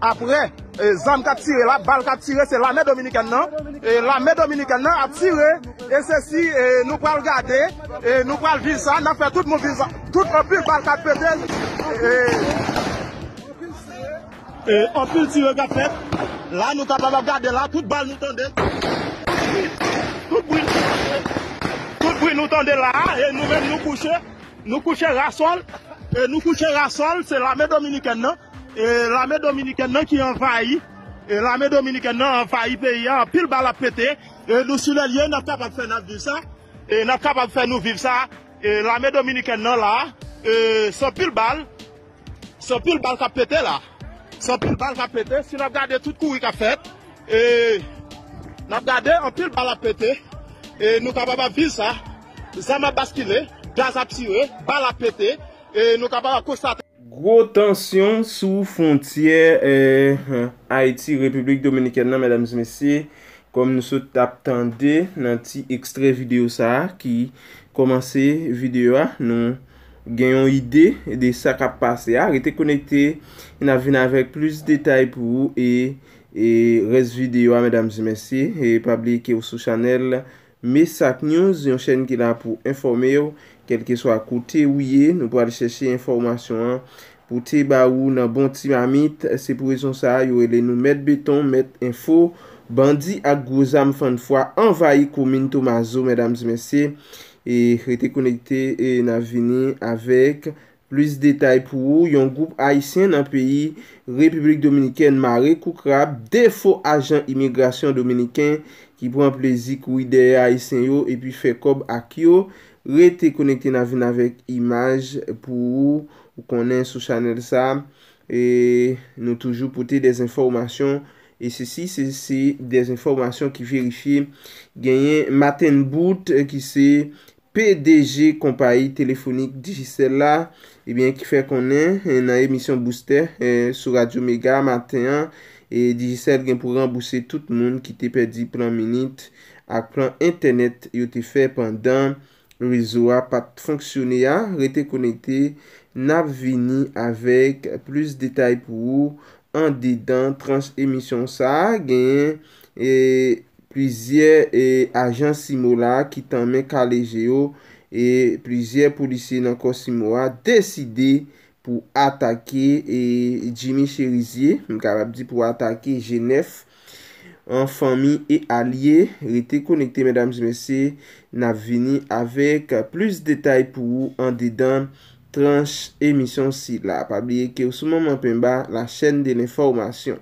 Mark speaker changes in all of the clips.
Speaker 1: apre, e, zan ka tire la, bal ka tire, se la me dominiken non? nan, e, la me dominiken non, nan, a tire, e se si e, nou kwa l gade, nou kwa l vizan, nan fe tout mou vizan, tout opil bal ka pete, opil tire, opil tire, gafet, la nou kwa l gade la, tout bal nou tende, tout brin, tout brin nou tende la, nou kouche, nou kouche rassol, nou kouche rassol, se la me dominiken non? nan, E lame Dominiken nan ki anvayi, e lame Dominiken nan anvayi peyi anpil bal apete, nou soule liye e nan kapap fe nan viv sa, nan kapap fe nou viv sa, lame Dominiken nan la, sonpil bal, sonpil bal kapete la, sonpil bal kapete, si nan gade tout kou wika fet, nan gade anpil bal apete, nou kapapa viv sa, zanman baskile, gaz apciwe, bal apete, nou kapapa kostate. Gros tansyon sou fontyer eh, Haiti, Republik Dominikè nan, mèdames et messieurs, kom nou se tap tande nan ti ekstrey videyo sa, ki komanse videyo a, nou genyon ide de sa kap pase a, rete konekte na vina vek plus detay pou ou, e, e res videyo a, mèdames et messieurs, e pablike ou sou chanel, Mesak News, yon chen ki la pou informe yo Kelke swa koute ou ye, nou pou ale cheshe informasyon Poute ba ou nan bon ti mamit, se pou rezon sa Yo ele nou met beton, met info Bandi ak gwozam fan fwa, envayi koumine to mazo Medam zimese, e rete konekte na vini avek Plus detay pou ou, yon goup aisyen nan peyi Republik Dominikèn ma re koukrab Defo ajan imigrasyon Dominikèn ki pran plezik ou ide a isen yo e pi fe kob a kyo, rete konekte nan vina vek imaj pou ou konen sou chanel sa, e nou toujou pote des informasyon, e sisi se se des informasyon ki verifi genyen Matenboot, ki se PDG Kompayi Telefonik Dijisela, e bien ki fe konen e nan emisyon booster e, sou Radio Mega Matenboot, E dijisel gen pou rambouse tout moun ki te pedi plan menit ak plan internet yo te fe pandan rezo a pat fanksyone a rete konekte na vini avek plus detay pou ou an dedan trans emisyon sa. Gen e plizier e ajan simola ki tanmen kare leje yo e plizier polisye nan ko simola deside gen. pou atake e Jimmy Cherizier, mkabab di pou atake Genef, an fami e alye, rete konekte, mèdames mèsi, na vini avèk plus detay pou an dedan tranche emisyon si la. Pabliye ke ou souman mwen pen ba la chèn den informasyon.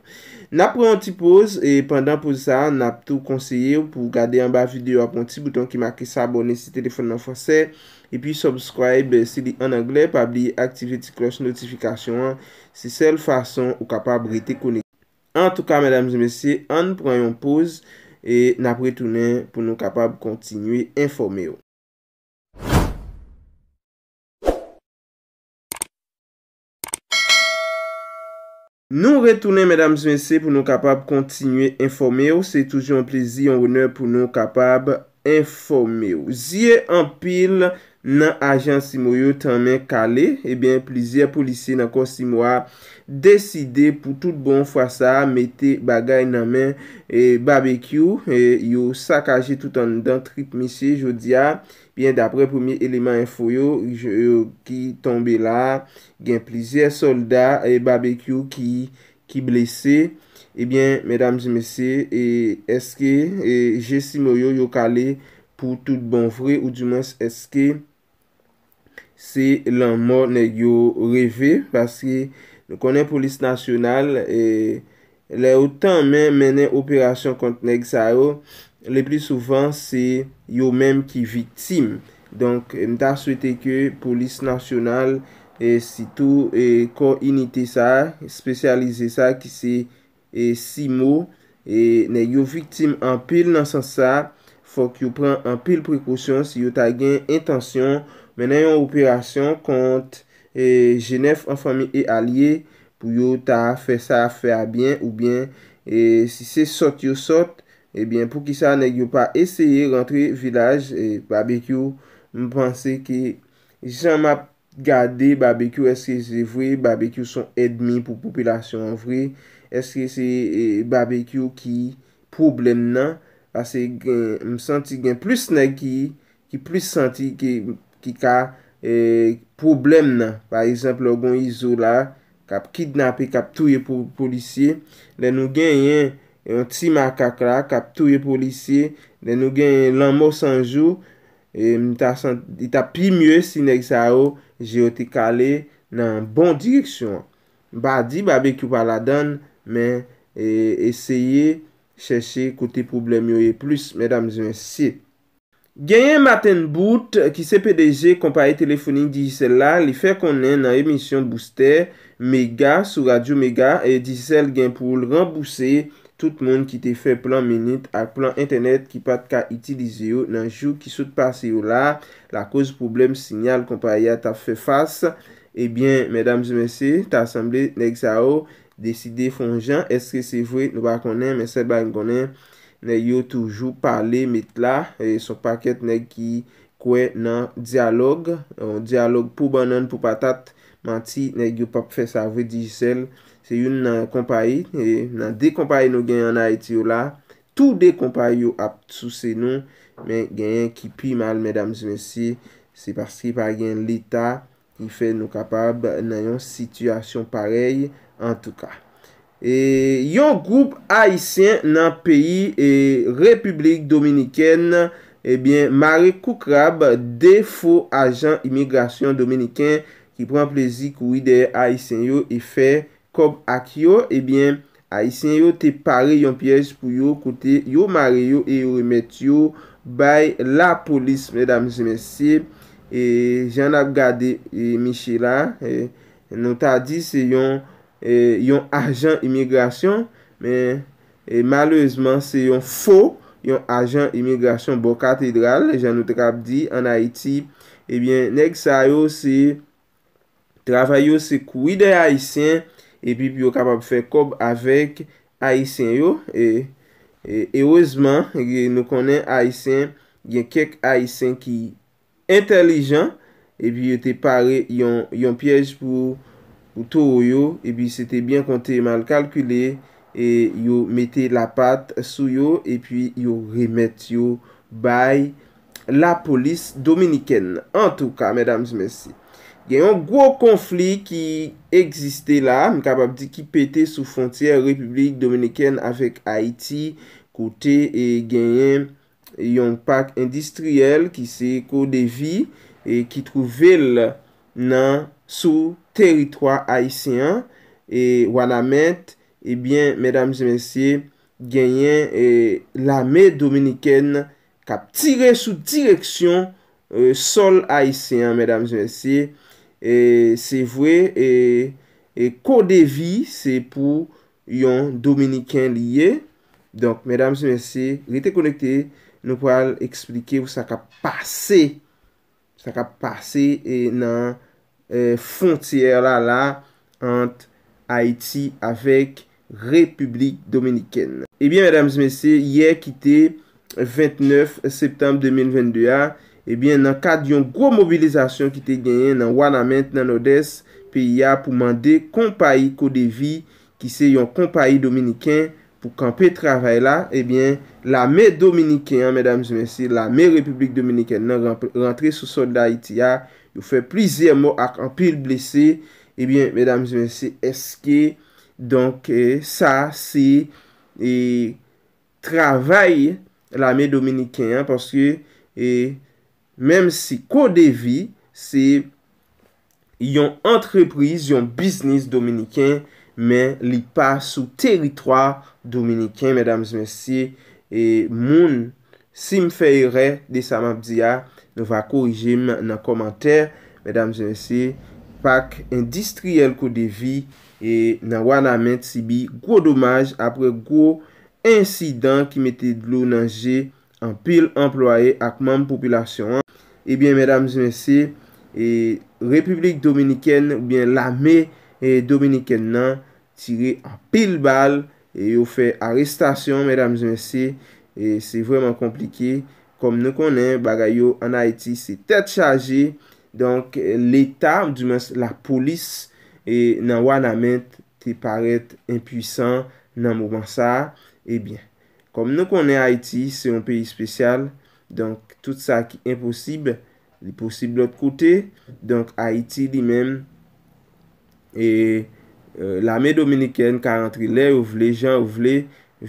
Speaker 1: Na pre an ti pose, e pandan pose sa, na pou tou konseye ou pou gade an ba videyo apon ti bouton ki make sa abone si telefon nan fransek, E pi subscribe, se li an angle, pabli aktivite klos notifikasyon an, se sel fason ou kapab rete konek. An tou ka, mèdames mèsyè, an pran yon pouz, e nan prétounen pou nou kapab kontinye informe ou. Nou prétounen, mèdames mèsyè, pou nou kapab kontinye informe ou, se toujyon plézi yon rounè pou nou kapab informe ou. nan ajan si mou yo tanmen kale, ebyen, plizye polisye nan kon si mou a deside pou tout bon fwa sa, mette bagay nan men e barbekyou, e, yo sakaje tout an dan tripe, misye, jodi a, bien, dapre premier eleman info yo, ki tombe la, gen plizye solda e barbekyou ki blese, ebyen, medam zi mesye, e eske, e, je si mou yo yo kale, pou tout bon vre, ou di mons eske, se lan mò ne yo revè, paske nou konen polis nasyonal, e, le otan men menen operasyon kontenek sa yo, le pli souvan se yo menm ki vitim. Donk mta souwete ke polis nasyonal, e, sitou e, kon inite sa, spesyalize sa ki se si mò, e ne yo vitim anpil nan san sa, Fok yon pren an pil prekousyon si yon ta gen intansyon menen yon operasyon kont jenef an fami e alye pou yon ta fe sa fe a bien ou bien. E si se sot yon sot ebyen pou ki sa ne yon pa esye rentre vilaj e barbekyou mpense ki jen ma gade barbekyou eske se vwe barbekyou son edmi pou populasyon vwe eske se e, barbekyou ki problem nan. Pase eh, m senti gen plus neki ki plus senti ki ka eh, problem nan. Par exemple, logon izola, kap kidnapi, e kap touye polisye. Le nou gen yen eh, yon ti makak la, kap touye polisye. Le nou gen yen lanmò sanjou. E m ta pi mye si nek sa yo, je oti kale nan bon direksyon. Ba di, ba be kyou pala dan, men eseye... chèche kote problem yo e plus, mèdames mèsiè. Genyen maten bout ki se PDG kompare telefonin di jisè la, li fè konnen nan emisyon booster Mega, sou radio Mega, e di jisè gen pou l'ran bousè tout moun ki te fè plan minute ak plan internet ki pat ka itilize yo nan jou ki soute pas yo la, la koz problem signal kompare ya ta fè fass, ebyen mèdames mèsiè, ta asemble nek sa ou, Desi defon jan, eske se vwe, nou ba konen, men se ba konen, ne yo toujou pale metla. E Sok paket ne ki kwen nan diyalog, e, diyalog pou banan, pou patat, manti, ne yo pap fe savwe dijisel. Se yon nan kompaye, nan de kompaye nou genyen nan eti yo la, tou de kompaye yo ap sou se nou, men genyen ki pi mal, medam zi men si, se paski pa genyen leta, ki fè nou kapab nan yon situasyon parey, en tout ka. E yon groub Aisyen nan peyi e, Republik Dominikèn, ebyen, Marek Koukrab, defo ajan imigrasyon Dominikèn, ki pran plezi kou ide Aisyen yo, e fè kom ak yo, ebyen, Aisyen yo te pare yon pyej pou yo, koute yo Marek yo, e yo remet yo bay la polis, mèdames et mèdames, E Je an ap gade e, Michela, e, nou ta di se yon ajan imigrasyon, men malouzman se yon fo yon ajan imigrasyon bo katedral. Je an ap di an Haiti, nek sa yo se travay yo se koui de Haitien, epi yo kapap fe kob avèk Haitien yo. Eouzman, nou konen Haitien, gen kèk Haitien ki... intelligent, et pi yote pare yon piyej pou tou yo, et pi sete bien konti mal kalkule, et yo mette la pat sou yo, et pi yo remet yo by la polis dominiken. En tout ka, medams, mersi. Genyon, gwo konflik ki egziste la, mi kapab di ki pete sou fonti republik dominiken avèk Haiti, kote, e genyen, yon pak endistriyel ki se kou de vi e ki trouvel nan sou teritwa Aisyen e wana met ebyen, eh medam zemensye genyen e eh, lame dominiken kap tire sou direksyon euh, sol Aisyen, medam zemensye e se vwe e kou de vi se pou yon dominiken liye, donk medam zemensye, rete konekte Nou pou al eksplike pou sa ka pase, sa ka pase e nan e, fonter la la ant Haiti avèk Republik Dominikèn. Ebyen, mèdames, mèdames, yè ki te 29 septembre 2022, ebyen nan kat yon gwo mobilizasyon ki te genyen nan wana ment nan odès, pe yè pou mande kompayi kodevi ki se yon kompayi Dominikèn, Ou kan pe travay la, ebyen, la me Dominikèn, mèdames et mèdames, la me Republik Dominikèn nan rentre sou soldat iti ya, nou fè plizè mò ak an pil blese, ebyen, mèdames et mèdames, eske, e, donk, e, euh, sa, si, e, travay la me Dominikèn, an, porske, e, mèm si kodevi, si, yon entreprise, yon biznis Dominikèn, men li pa sou teritwa Dominiken, mèdames mèsyè, e moun sim fèyre de sa mabdiya nou va korijim nan komantèr, mèdames mèsyè, pak endistriel kou de vi e nan wana men tsi bi gwo domaj apre gwo insidan ki metèd lounan jè an pil employe ak mèm populasyon an. Ebyen, mèdames mèsyè, e Republik Dominiken oubyen lame Dominiken nan tire an pil bal, e yo fe arrestasyon, mèdames et mèsi, e se vwèman komplike, kom nou konen, bagay yo an Haiti, se tet chaje, donk l'Etat, ou du mèns, la polis, e nan wa nan mènt, te paret impwisan, nan mouman sa, ebyen, eh kom nou konen Haiti, se yon peyi spesyal, donk tout sa ki imposib, li posib lop kote, donk Haiti li mèm, e... Euh, la mè Dominikèn ka rentri lè, ou vle, jan ou vle,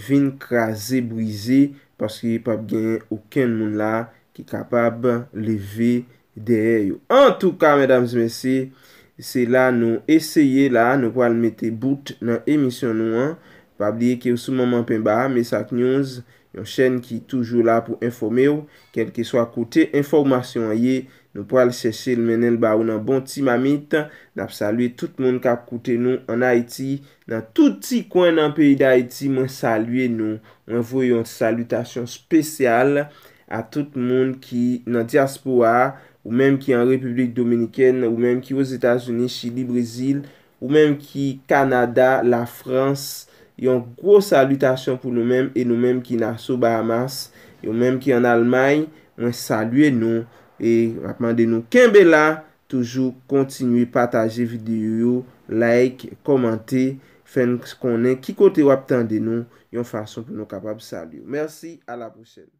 Speaker 1: vin krasè, brizè, paskè yon pap gen yon moun la ki kapab leve derè yon. An tou ka, mèdames, mèsi, se la nou esye la, nou kwa l metè bout nan emisyon nou an, pap liye ki yon sou maman pen ba, MESAK NEWS, yon chèn ki toujou la pou informè ou, kel ki sou akote, informasyon a ye, Nou pou al chèche l menen ba ou nan bon ti mamit. Nap salue tout moun kap koute nou an Haiti. Nan tout ti kwen nan peyi d'Haiti, mwen salue nou. Mwen vwe yon salutasyon spesyal a tout moun ki nan diaspo a. Ou menm ki an Republik Dominikèn. Ou menm ki yo Etasouni, Chili, Brezil. Ou menm ki Kanada, la Frans. Yon gwo salutasyon pou nou menm. E nou menm ki nan Sobhamas. Yon menm ki an Almany. Mwen salue nou. E apman de nou kembe la, toujou kontinui, pataje videyo, like, komante, fen skonen, ki kote wap tan de nou, yon fason pou nou kapab salyo. Mersi, ala pou chen.